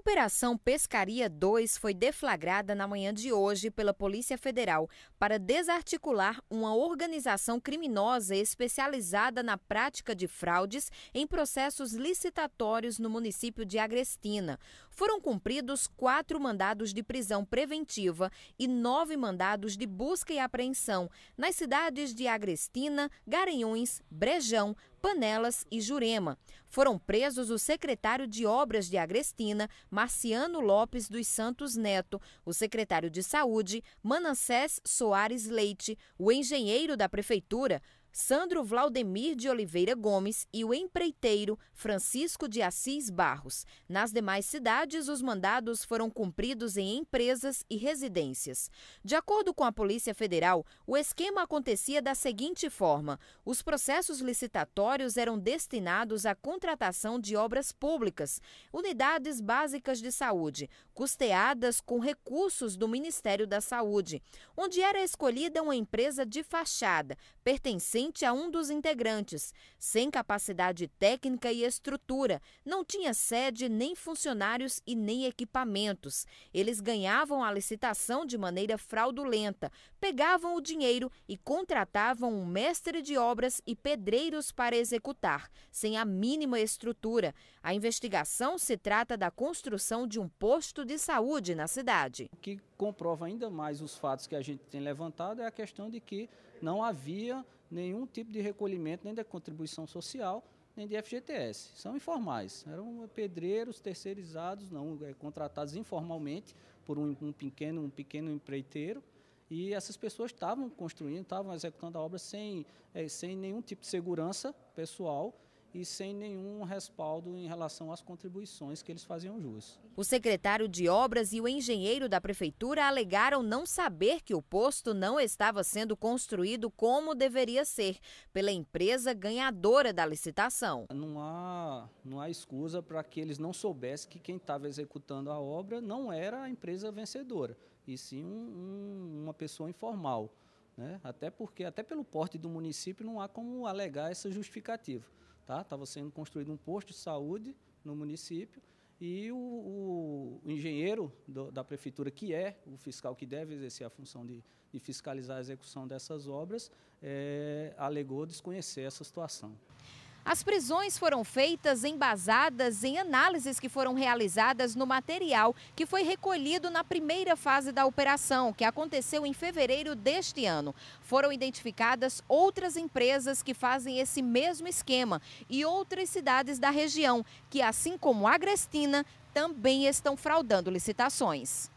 Operação Pescaria 2 foi deflagrada na manhã de hoje pela Polícia Federal para desarticular uma organização criminosa especializada na prática de fraudes em processos licitatórios no município de Agrestina. Foram cumpridos quatro mandados de prisão preventiva e nove mandados de busca e apreensão nas cidades de Agrestina, Garanhuns, Brejão, Panelas e Jurema. Foram presos o secretário de Obras de Agrestina, Marciano Lopes dos Santos Neto, o secretário de Saúde, Manassés Soares Leite, o engenheiro da Prefeitura, Sandro Vlaudemir de Oliveira Gomes e o empreiteiro Francisco de Assis Barros. Nas demais cidades, os mandados foram cumpridos em empresas e residências. De acordo com a Polícia Federal, o esquema acontecia da seguinte forma: os processos licitatórios eram destinados à contratação de obras públicas, unidades básicas de saúde, custeadas com recursos do Ministério da Saúde, onde era escolhida uma empresa de fachada pertencente pertencente a um dos integrantes, sem capacidade técnica e estrutura, não tinha sede nem funcionários e nem equipamentos. Eles ganhavam a licitação de maneira fraudulenta, pegavam o dinheiro e contratavam um mestre de obras e pedreiros para executar, sem a mínima estrutura. A investigação se trata da construção de um posto de saúde na cidade. O que comprova ainda mais os fatos que a gente tem levantado é a questão de que não havia nenhum tipo de recolhimento, nem de contribuição social, nem de FGTS. São informais. Eram eh, pedreiros terceirizados, não eh, contratados informalmente por um, um, pequeno, um pequeno empreiteiro. E essas pessoas estavam construindo, estavam executando a obra sem, é, sem nenhum tipo de segurança pessoal e sem nenhum respaldo em relação às contribuições que eles faziam jus. O secretário de obras e o engenheiro da prefeitura alegaram não saber que o posto não estava sendo construído como deveria ser pela empresa ganhadora da licitação. Não há, não há escusa para que eles não soubessem que quem estava executando a obra não era a empresa vencedora, e sim um, um, uma pessoa informal. Né? Até porque, até pelo porte do município, não há como alegar essa justificativa tá? Estava sendo construído um posto de saúde no município e o, o, engenheiro do, da prefeitura, que é o fiscal que deve exercer a função de, de fiscalizar a execução dessas obras, é, alegou desconhecer essa situação. As prisões foram feitas embasadas em análises que foram realizadas no material que foi recolhido na primeira fase da operação, que aconteceu em fevereiro deste ano. Foram identificadas outras empresas que fazem esse mesmo esquema e outras cidades da região, que, assim como Agrestina, também estão fraudando licitações.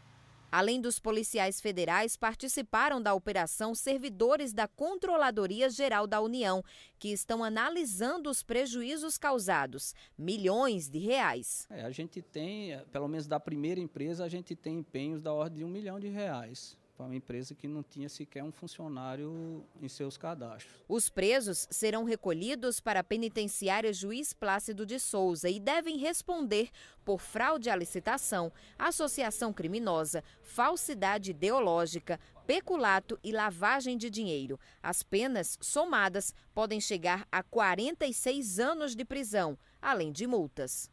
Além dos policiais federais, participaram da operação servidores da Controladoria Geral da União, que estão analisando os prejuízos causados, milhões de reais. É, a gente tem, eh, pelo menos da primeira empresa, a gente tem empenhos da ordem de um milhão de reais para uma empresa que não tinha sequer um funcionário em seus cadastros. Os presos serão recolhidos para a penitenciária Juiz Plácido de Souza e devem responder por fraude à licitação, associação criminosa, falsidade ideológica, peculato e lavagem de dinheiro. As penas somadas podem chegar a 46 anos de prisão, além de multas.